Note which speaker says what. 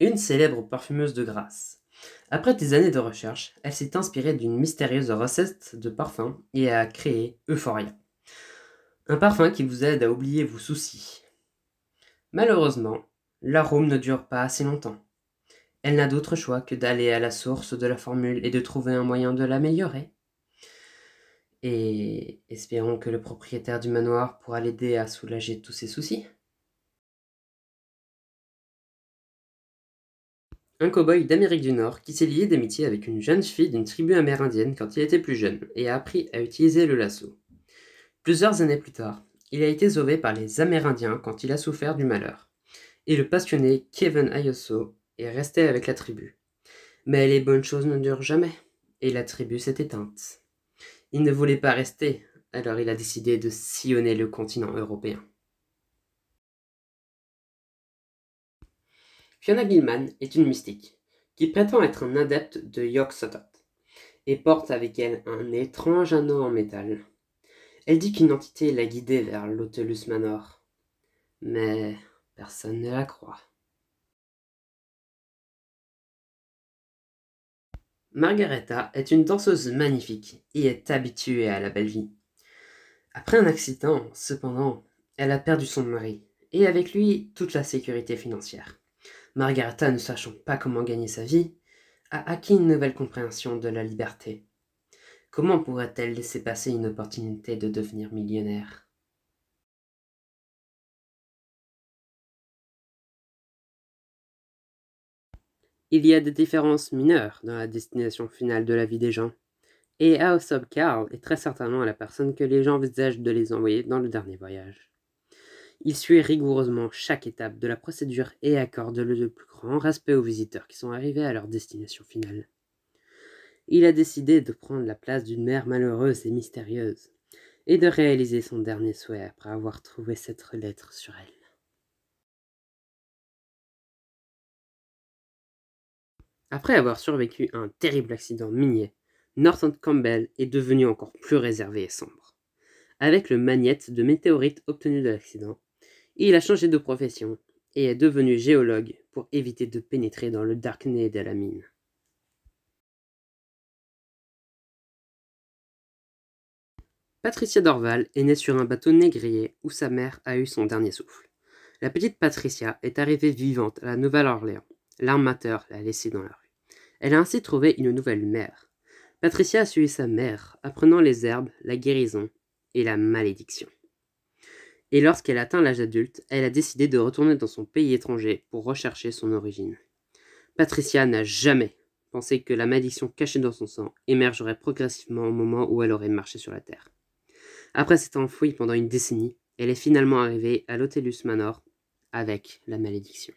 Speaker 1: une célèbre parfumeuse de grâce. Après des années de recherche, elle s'est inspirée d'une mystérieuse recette de parfum et a créé Euphoria. Un parfum qui vous aide à oublier vos soucis. Malheureusement, l'arôme ne dure pas assez longtemps. Elle n'a d'autre choix que d'aller à la source de la formule et de trouver un moyen de l'améliorer. Et espérons que le propriétaire du manoir
Speaker 2: pourra l'aider à soulager tous ses soucis. un cow-boy d'Amérique du Nord qui s'est lié d'amitié avec une jeune fille d'une tribu
Speaker 1: amérindienne quand il était plus jeune et a appris à utiliser le lasso. Plusieurs années plus tard, il a été sauvé par les Amérindiens quand il a souffert du malheur. Et le passionné Kevin Ayoso est resté avec la tribu. Mais les bonnes choses ne durent jamais, et la tribu s'est éteinte. Il ne voulait pas rester, alors il a décidé de sillonner le continent européen. Fiona Gilman est une mystique qui prétend être un adepte de Yok sothoth et porte avec elle un étrange anneau en métal. Elle dit qu'une entité l'a guidée vers
Speaker 2: l'Autelus Manor, mais personne ne la croit. Margareta est une danseuse magnifique et est habituée à la belle vie. Après un accident,
Speaker 1: cependant, elle a perdu son mari et avec lui toute la sécurité financière. Margaretha, ne sachant pas comment gagner sa vie, a acquis une nouvelle compréhension de la liberté.
Speaker 2: Comment pourrait-elle laisser passer une opportunité de devenir millionnaire Il y a des différences mineures dans la destination finale de la vie des gens,
Speaker 1: et House of Carl est très certainement la personne que les gens envisagent de les envoyer dans le dernier voyage. Il suit rigoureusement chaque étape de la procédure et accorde le plus grand respect aux visiteurs qui sont arrivés à leur destination finale. Il a décidé de prendre la place d'une mère malheureuse et mystérieuse, et de réaliser son dernier souhait après
Speaker 2: avoir trouvé cette lettre sur elle. Après avoir survécu à un terrible accident minier,
Speaker 1: Norton Campbell est devenu encore plus réservé et sombre. Avec le magnète de météorite obtenu de l'accident, il a changé de profession et est devenu géologue pour
Speaker 2: éviter de pénétrer dans le darknet de la mine. Patricia Dorval est née sur un bateau négrier
Speaker 1: où sa mère a eu son dernier souffle. La petite Patricia est arrivée vivante à la Nouvelle-Orléans. L'armateur l'a laissée dans la rue. Elle a ainsi trouvé une nouvelle mère. Patricia a suivi sa mère, apprenant les herbes, la guérison et la malédiction et lorsqu'elle atteint l'âge adulte, elle a décidé de retourner dans son pays étranger pour rechercher son origine. Patricia n'a jamais pensé que la malédiction cachée dans son sang émergerait progressivement au moment où elle aurait marché sur la Terre. Après s'être enfouie pendant une décennie,
Speaker 2: elle est finalement arrivée à l'Hôtelus Manor avec la malédiction.